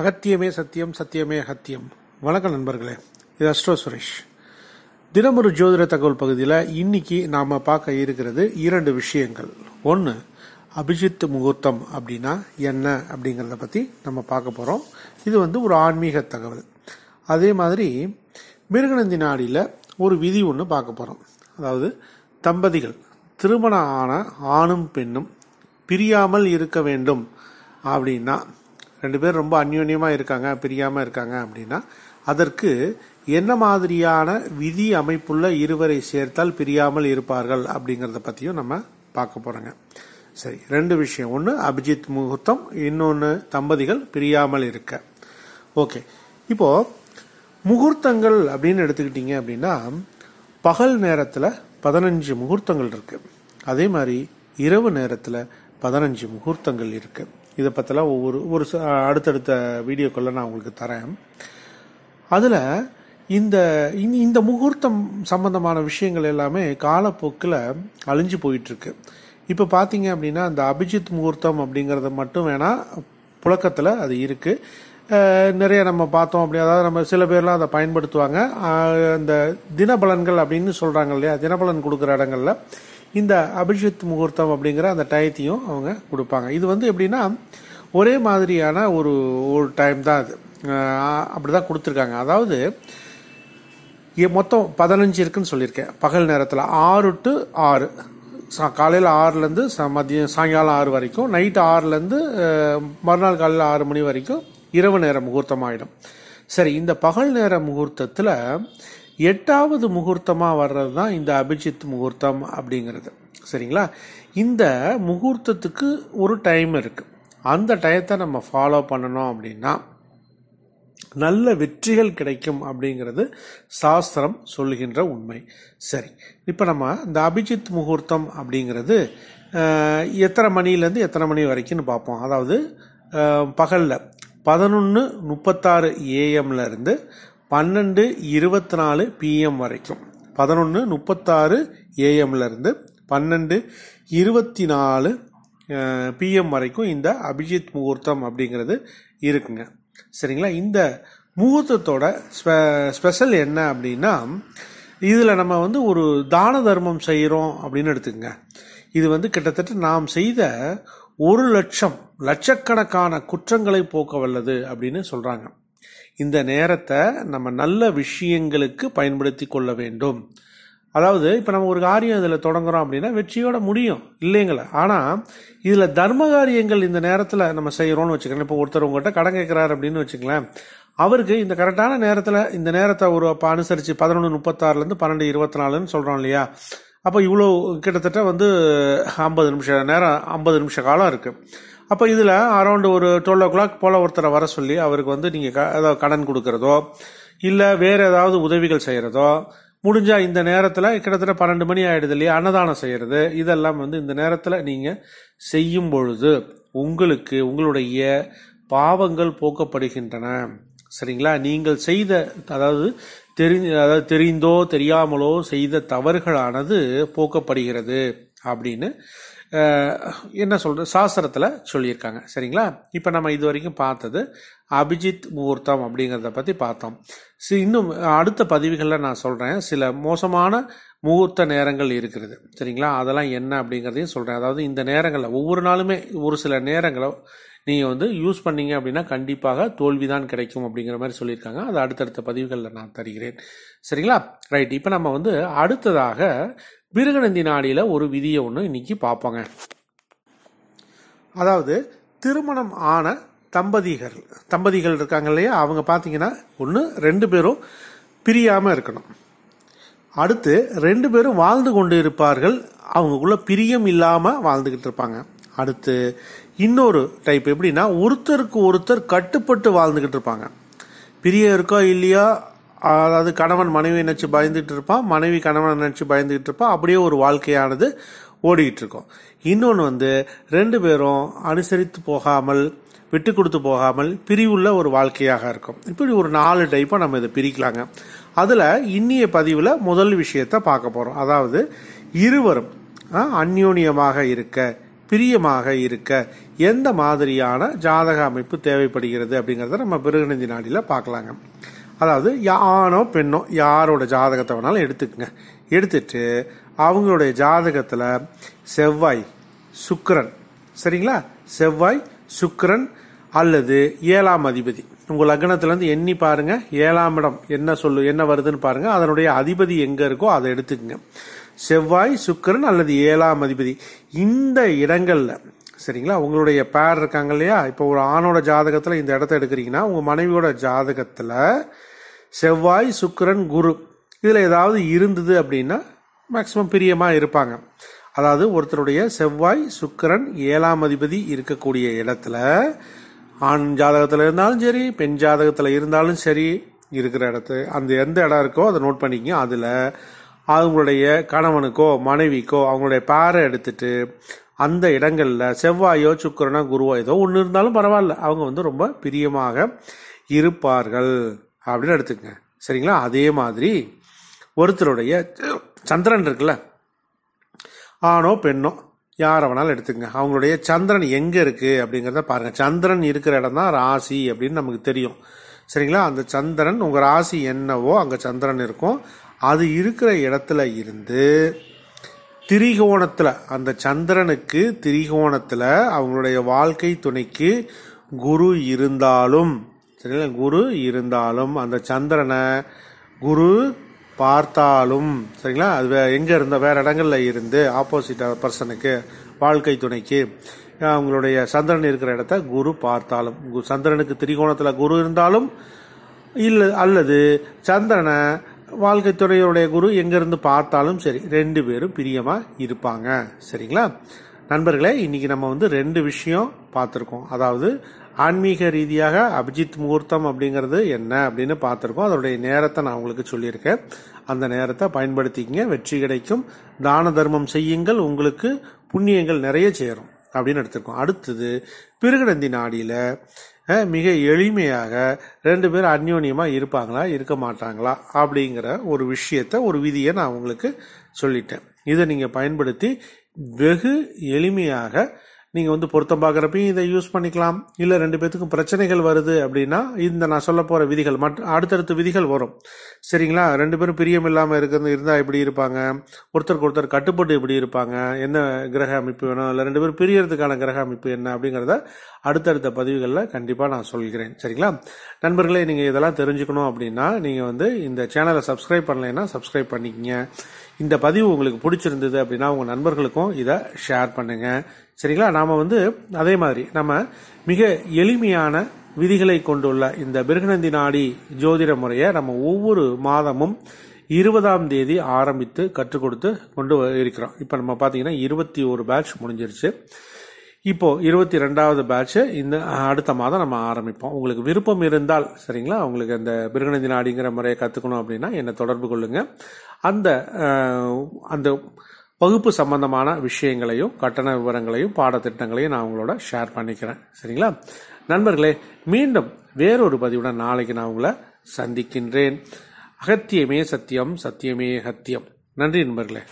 அகத்தியமே சத்தியம் சத்தியமே அகத்தியம் வணக்கம் நண்பர்களே இது அஸ்ரோ சுரேஷ் தினமொரு ஜோதிட தகவல் பகுதியில் இன்னைக்கு நாம் பார்க்க இருக்கிறது இரண்டு விஷயங்கள் ஒன்று அபிஜித் முகூர்த்தம் அப்படின்னா என்ன அப்படிங்கிறத பற்றி நம்ம பார்க்க போகிறோம் இது வந்து ஒரு ஆன்மீக தகவல் அதே மாதிரி மிருகநந்தி நாடியில் ஒரு விதி ஒன்று பார்க்க போகிறோம் அதாவது தம்பதிகள் திருமணம் ஆன ஆணும் பெண்ணும் பிரியாமல் இருக்க வேண்டும் அப்படின்னா ரெண்டு பேர் ரொம்ப அந்யோன்யமாக இருக்காங்க பிரியாமல் இருக்காங்க அப்படின்னா அதற்கு என்ன மாதிரியான விதி அமைப்புள்ள இருவரை சேர்த்தால் பிரியாமல் இருப்பார்கள் அப்படிங்கிறத பற்றியும் நம்ம பார்க்க போகிறோங்க சரி ரெண்டு விஷயம் ஒன்று அபிஜித் முகூர்த்தம் இன்னொன்று தம்பதிகள் பிரியாமல் இருக்க ஓகே இப்போது முகூர்த்தங்கள் அப்படின்னு எடுத்துக்கிட்டிங்க அப்படின்னா பகல் நேரத்தில் பதினஞ்சு முகூர்த்தங்கள் இருக்குது அதே மாதிரி இரவு நேரத்தில் பதினஞ்சு முகூர்த்தங்கள் இருக்குது இதை பற்றிலாம் ஒவ்வொரு ஒரு அடுத்தடுத்த வீடியோக்களில் நான் உங்களுக்கு தரேன் அதில் இந்த இந்த முகூர்த்தம் சம்பந்தமான விஷயங்கள் எல்லாமே காலப்போக்கில் அழிஞ்சு போயிட்டுருக்கு இப்போ பார்த்தீங்க அப்படின்னா அந்த அபிஜித் முகூர்த்தம் அப்படிங்கிறது மட்டும் வேணால் புழக்கத்தில் அது இருக்குது நிறைய நம்ம பார்த்தோம் அப்படி அதாவது நம்ம சில பேர்லாம் அதை பயன்படுத்துவாங்க அந்த தினபலன்கள் அப்படின்னு சொல்கிறாங்க இல்லையா தினபலன் கொடுக்குற இடங்களில் இந்த அபிஷித் முகூர்த்தம் அப்படிங்கிற அந்த டயத்தையும் அவங்க கொடுப்பாங்க இது வந்து எப்படின்னா ஒரே மாதிரியான ஒரு ஒரு டைம் தான் அது அப்படி தான் கொடுத்துருக்காங்க அதாவது மொத்தம் பதினஞ்சு இருக்குன்னு சொல்லியிருக்கேன் பகல் நேரத்தில் ஆறு டு ஆறு சா காலையில் ஆறுலேருந்து ச மதியம் சாயங்காலம் ஆறு வரைக்கும் நைட்டு ஆறுலேருந்து மறுநாள் காலையில் ஆறு மணி வரைக்கும் இரவு நேர முகூர்த்தம் ஆகிடும் சரி இந்த பகல் நேர முகூர்த்தத்தில் எட்டாவது முகூர்த்தமாக வர்றது தான் இந்த அபிஜித் முகூர்த்தம் அப்படிங்கிறது சரிங்களா இந்த முகூர்த்தத்துக்கு ஒரு டைம் இருக்குது அந்த டயத்தை நம்ம ஃபாலோ பண்ணணும் அப்படின்னா நல்ல வெற்றிகள் கிடைக்கும் அப்படிங்கிறது சாஸ்திரம் சொல்லுகின்ற உண்மை சரி இப்போ நம்ம இந்த அபிஜித் முகூர்த்தம் அப்படிங்கிறது எத்தனை மணிலேருந்து எத்தனை மணி வரைக்கும்னு பார்ப்போம் அதாவது பகலில் பதினொன்று முப்பத்தாறு ஏஎம்லேருந்து பன்னெண்டு இருபத்தி நாலு பிஎம் வரைக்கும் பதினொன்று முப்பத்தாறு ஏஎம்லேருந்து பன்னெண்டு இருபத்தி நாலு பிஎம் வரைக்கும் இந்த அபிஜித் முகூர்த்தம் அப்படிங்கிறது இருக்குங்க சரிங்களா இந்த முகூர்த்தத்தோட ஸ்பெ ஸ்பெஷல் என்ன அப்படின்னா இதில் நம்ம வந்து ஒரு தான தர்மம் செய்கிறோம் அப்படின்னு எடுத்துக்கங்க இது வந்து கிட்டத்தட்ட நாம் செய்த ஒரு லட்சம் லட்சக்கணக்கான குற்றங்களை போக்க வல்லது அப்படின்னு சொல்கிறாங்க இந்த நேரத்தை நம்ம நல்ல விஷயங்களுக்கு பயன்படுத்தி கொள்ள வேண்டும் அதாவது இப்போ நம்ம ஒரு காரியம் இதில் தொடங்குறோம் அப்படின்னா வெற்றியோட முடியும் இல்லைங்களா ஆனால் இதில் தர்ம காரியங்கள் இந்த நேரத்தில் நம்ம செய்கிறோம்னு வச்சுக்கலாம் இப்போ ஒருத்தர் உங்கள்கிட்ட கடன் கேட்குறாரு அப்படின்னு வச்சுக்கலாம் அவருக்கு இந்த கரெக்டான நேரத்தில் இந்த நேரத்தை ஒரு அப்போ அனுசரித்து பதினொன்று முப்பத்தாறுலேருந்து பன்னெண்டு இருபத்தி நாலுன்னு சொல்கிறோம் இல்லையா அப்போ இவ்வளோ கிட்டத்தட்ட வந்து ஐம்பது நிமிஷம் நேரம் ஐம்பது நிமிஷ காலம் இருக்குது அப்போ இதில் அரௌண்ட் ஒரு டுவெல் ஓ கிளாக் போல் ஒருத்தரை வர சொல்லி அவருக்கு வந்து நீங்கள் க ஏதாவது கடன் கொடுக்குறதோ இல்லை வேறு ஏதாவது உதவிகள் செய்கிறதோ முடிஞ்சால் இந்த நேரத்தில் கிட்டத்தட்ட பன்னெண்டு மணி ஆகிடுது இல்லையா அன்னதானம் செய்கிறது இதெல்லாம் வந்து இந்த நேரத்தில் நீங்கள் செய்யும் பொழுது உங்களுக்கு உங்களுடைய பாவங்கள் போக்கப்படுகின்றன சரிங்களா நீங்கள் செய்த அதாவது தெரி அதாவது தெரிந்தோ தெரியாமலோ செய்த தவறுகளானது போக்கப்படுகிறது அப்படின்னு என்ன சொல்கிறது சாஸ்திரத்தில் சொல்லியிருக்காங்க சரிங்களா இப்போ நம்ம இது வரைக்கும் பார்த்தது அபிஜித் முகூர்த்தம் அப்படிங்கிறத பற்றி பார்த்தோம் சி இன்னும் அடுத்த பதிவுகளில் நான் சொல்கிறேன் சில மோசமான முகூர்த்த நேரங்கள் இருக்கிறது சரிங்களா அதெல்லாம் என்ன அப்படிங்கிறதையும் சொல்கிறேன் அதாவது இந்த நேரங்களில் ஒவ்வொரு நாளுமே ஒரு சில நேரங்களை நீங்கள் வந்து யூஸ் பண்ணீங்க அப்படின்னா கண்டிப்பாக தோல்வி தான் கிடைக்கும் அப்படிங்கிற மாதிரி சொல்லியிருக்காங்க அது அடுத்தடுத்த பதிவுகளில் நான் தருகிறேன் சரிங்களா ரைட் இப்போ நம்ம வந்து அடுத்ததாக பிருகநந்தி நாடியில் ஒரு விதியை ஒன்று இன்னைக்கு பார்ப்போங்க அதாவது திருமணம் ஆன தம்பதிகள் தம்பதிகள் இருக்காங்க இல்லையா அவங்க பார்த்தீங்கன்னா ஒன்று ரெண்டு பேரும் பிரியாமல் இருக்கணும் அடுத்து ரெண்டு பேரும் வாழ்ந்து கொண்டு இருப்பார்கள் அவங்கக்குள்ள பிரியம் இல்லாமல் வாழ்ந்துக்கிட்டு இருப்பாங்க அடுத்து இன்னொரு டைப் எப்படின்னா ஒருத்தருக்கு ஒருத்தர் கட்டுப்பட்டு வாழ்ந்துக்கிட்டு இருப்பாங்க பிரியம் இருக்கோ இல்லையா அதாவது கணவன் மனைவி நினச்சி பயந்துகிட்டு இருப்பான் மனைவி கணவனை நினச்சி பயந்துகிட்டு இருப்பான் அப்படியே ஒரு வாழ்க்கையானது ஓடிக்கிட்டு இருக்கோம் இன்னொன்று வந்து ரெண்டு பேரும் அனுசரித்து போகாமல் விட்டு கொடுத்து போகாமல் பிரிவுள்ள ஒரு வாழ்க்கையாக இருக்கும் இப்படி ஒரு நாலு டைப்பாக நம்ம இதை பிரிக்கலாங்க அதில் இன்னிய பதிவில் முதல் விஷயத்தை பார்க்க போகிறோம் அதாவது இருவரும் அந்யோன்யமாக இருக்க பிரியமாக இருக்க எந்த மாதிரியான ஜாதக அமைப்பு தேவைப்படுகிறது அப்படிங்கிறத நம்ம பிருகநந்தி நாடியில் பார்க்கலாங்க அதாவது யானோ பெண்ணோ யாரோட ஜாதகத்தை வேணாலும் எடுத்துக்கங்க எடுத்துட்டு அவங்களுடைய ஜாதகத்தில் செவ்வாய் சுக்கரன் சரிங்களா செவ்வாய் சுக்கரன் அல்லது ஏழாம் அதிபதி உங்கள் லக்னத்திலேருந்து எண்ணி பாருங்கள் ஏழாம் இடம் என்ன சொல்லு என்ன வருதுன்னு பாருங்கள் அதனுடைய அதிபதி எங்கே இருக்கோ அதை எடுத்துக்கோங்க செவ்வாய் சுக்கரன் அல்லது ஏழாம் அதிபதி இந்த இடங்களில் சரிங்களா உங்களுடைய பேர் இருக்காங்க இல்லையா இப்போ ஒரு ஆணோட ஜாதகத்தில் இந்த இடத்த எடுக்கிறீங்கன்னா உங்கள் மனைவியோட ஜாதகத்தில் செவ்வாய் சுக்கரன் குரு இதில் ஏதாவது இருந்தது அப்படின்னா மேக்சிமம் பிரியமாக இருப்பாங்க அதாவது ஒருத்தருடைய செவ்வாய் சுக்கரன் ஏழாம் அதிபதி இருக்கக்கூடிய இடத்துல ஆண் ஜாதகத்தில் இருந்தாலும் சரி பெண் ஜாதகத்தில் இருந்தாலும் சரி இருக்கிற இடத்து அந்த எந்த இடம் இருக்கோ அதை நோட் பண்ணிக்கங்க அதில் அவங்களுடைய கணவனுக்கோ மனைவிக்கோ அவங்களுடைய பேரை எடுத்துட்டு அந்த இடங்களில் செவ்வாயோ சுக்கரனோ குருவோ ஏதோ ஒன்று இருந்தாலும் பரவாயில்ல அவங்க வந்து ரொம்ப பிரியமாக இருப்பார்கள் அப்படின்னு எடுத்துக்கங்க சரிங்களா அதே மாதிரி ஒருத்தருடைய சந்திரன் இருக்குல்ல ஆணோ பெண்ணோ யாரை வேணாலும் எடுத்துக்கங்க அவங்களுடைய சந்திரன் எங்கே இருக்குது அப்படிங்கிறத பாருங்கள் சந்திரன் இருக்கிற இடம் தான் ராசி அப்படின்னு நமக்கு தெரியும் சரிங்களா அந்த சந்திரன் உங்கள் ராசி என்னவோ அங்கே சந்திரன் இருக்கும் அது இருக்கிற இடத்துல இருந்து திரிகோணத்தில் அந்த சந்திரனுக்கு திரிகோணத்தில் அவங்களுடைய வாழ்க்கை துணைக்கு குரு இருந்தாலும் சரிங்களா குரு இருந்தாலும் அந்த சந்திரனை குரு பார்த்தாலும் சரிங்களா அது வே எங்கே இருந்த வேறு இடங்களில் இருந்து ஆப்போசிட் பர்சனுக்கு வாழ்க்கை துணைக்கு அவங்களுடைய சந்திரன் இருக்கிற இடத்த குரு பார்த்தாலும் சந்திரனுக்கு திரிகோணத்தில் குரு இருந்தாலும் இல்லை அல்லது சந்திரனை வாழ்க்கை துறையுடைய குரு எங்கேருந்து பார்த்தாலும் சரி ரெண்டு பேரும் பிரியமாக இருப்பாங்க சரிங்களா நண்பர்களே இன்றைக்கி நம்ம வந்து ரெண்டு விஷயம் பார்த்துருக்கோம் அதாவது ஆன்மீக ரீதியாக அபிஜித் முகூர்த்தம் அப்படிங்கிறது என்ன அப்படின்னு பார்த்துருக்கோம் அதனுடைய நேரத்தை நான் உங்களுக்கு சொல்லியிருக்கேன் அந்த நேரத்தை பயன்படுத்திக்கிங்க வெற்றி கிடைக்கும் தான தர்மம் செய்யுங்கள் உங்களுக்கு புண்ணியங்கள் நிறைய சேரும் அப்படின்னு எடுத்திருக்கோம் அடுத்தது பிறகடந்தி நாடியில் மிக எளிமையாக ரெண்டு பேரும் அந்யோன்யமாக இருப்பாங்களா இருக்க மாட்டாங்களா அப்படிங்கிற ஒரு விஷயத்தை ஒரு விதியை நான் உங்களுக்கு சொல்லிட்டேன் இதை நீங்கள் பயன்படுத்தி வெகு எளிமையாக நீங்கள் வந்து பொருத்தம் பார்க்குறப்பையும் இதை யூஸ் பண்ணிக்கலாம் இல்லை ரெண்டு பேத்துக்கும் பிரச்சனைகள் வருது அப்படின்னா இந்த நான் சொல்ல போகிற விதிகள் மற்ற அடுத்தடுத்த விதிகள் வரும் சரிங்களா ரெண்டு பேரும் பிரியம் இல்லாமல் இருக்கிறது இருந்தால் எப்படி இருப்பாங்க ஒருத்தருக்கு ஒருத்தர் கட்டுப்பட்டு எப்படி இருப்பாங்க என்ன கிரக அமைப்பு வேணும் இல்லை ரெண்டு பேரும் பிரியறதுக்கான கிரக அமைப்பு என்ன அப்படிங்கிறத அடுத்தடுத்த பதிவுகளில் கண்டிப்பாக நான் சொல்கிறேன் சரிங்களா நண்பர்களே நீங்கள் இதெல்லாம் தெரிஞ்சுக்கணும் அப்படின்னா நீங்கள் வந்து இந்த சேனலை சப்ஸ்கிரைப் பண்ணலைன்னா சப்ஸ்கிரைப் பண்ணிக்கங்க இந்த பதிவு உங்களுக்கு பிடிச்சிருந்தது அப்படின்னா உங்கள் நண்பர்களுக்கும் இதை ஷேர் பண்ணுங்கள் சரிங்களா நாம் வந்து அதே மாதிரி நம்ம மிக எளிமையான விதிகளை கொண்டுள்ள இந்த பிருகநந்தி நாடி ஜோதிட முறையை நம்ம ஒவ்வொரு மாதமும் இருபதாம் தேதி ஆரம்பித்து கற்றுக் கொடுத்து கொண்டு இருக்கிறோம் இப்போ நம்ம பார்த்தீங்கன்னா இருபத்தி ஒரு பேட்ச் முடிஞ்சிருச்சு இப்போ இருபத்தி ரெண்டாவது பேட்ச் இந்த அடுத்த மாதம் நம்ம ஆரம்பிப்போம் உங்களுக்கு விருப்பம் இருந்தால் சரிங்களா உங்களுக்கு அந்த பிருகநந்தி நாடிங்கிற முறையை கற்றுக்கணும் அப்படின்னா என்னை தொடர்பு கொள்ளுங்கள் அந்த அந்த வகுப்பு சம்பந்தமான விஷயங்களையும் கட்டண விவரங்களையும் பாடத்திட்டங்களையும் நான் உங்களோட ஷேர் பண்ணிக்கிறேன் சரிங்களா நண்பர்களே மீண்டும் வேறொரு பதிவுடன் நாளைக்கு நான் உங்களை சந்திக்கின்றேன் அகத்தியமே சத்தியம் சத்தியமே அகத்தியம் நன்றி நண்பர்களே